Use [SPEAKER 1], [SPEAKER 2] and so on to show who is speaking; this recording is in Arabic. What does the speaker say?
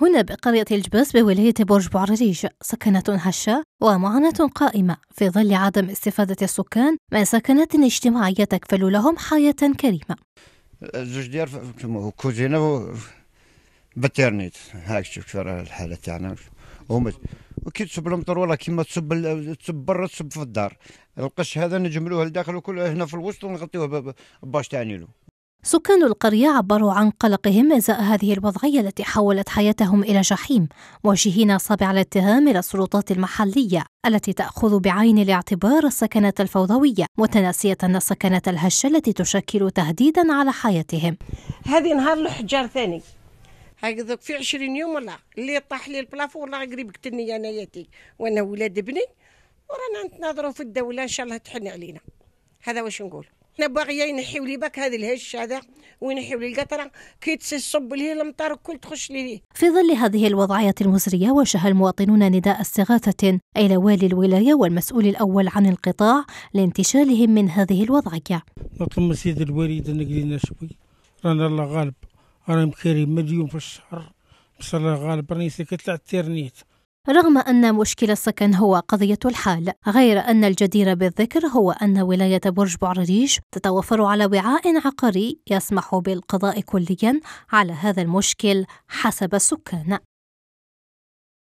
[SPEAKER 1] هنا بقرية الجبس بولاية برج بعريش سكنة هشة ومعاناة قائمة في ظل عدم استفادة السكان من سكنات اجتماعية تكفل لهم حياة كريمة
[SPEAKER 2] زوج ديال كوزينة وبترنيت هاك شفت الحالة تاعنا هما وكي تصب المطر والله كيما تصب تصب برا تصب في الدار القش هذا نجملوه لداخل وكل هنا في الوسط ونغطيوه باش تاع نيلو
[SPEAKER 1] سكان القرية عبروا عن قلقهم إزاء هذه الوضعية التي حولت حياتهم إلى جحيم موجهين أصابع الاتهام إلى السلطات المحلية التي تأخذ بعين الاعتبار السكنة الفوضوية متناسية أن السكنة الهشة التي تشكل تهديدا على حياتهم
[SPEAKER 3] هذه نهار الحجار ثاني هكذاك في عشرين يوم ولا اللي طاح لي البلافون والله قريب قتلني انا ياتي وانا ولاد ابني ورانا نتناظروا في الدوله ان شاء الله تحن علينا هذا واش نقول حنا باغيه ينحيو لي باك هذا الهش هذا وينحيو لي القطره كي تصب ليه المطر الكل تخش ليه
[SPEAKER 1] في ظل هذه الوضعيه المزريه وجه المواطنون نداء استغاثه الى والي الولايه والمسؤول الاول عن القطاع لانتشالهم من هذه الوضعيه
[SPEAKER 4] نطلب من سيد الوالي نقلينا شوي رانا الله غالب رانا مكري مليون في الشهر بصلاه الله غالب راني سكت على التيرنيت
[SPEAKER 1] رغم أن مشكل السكن هو قضية الحال غير أن الجدير بالذكر هو أن ولاية برج بعرجيش تتوفر على وعاء عقاري يسمح بالقضاء كليا على هذا المشكل حسب السكان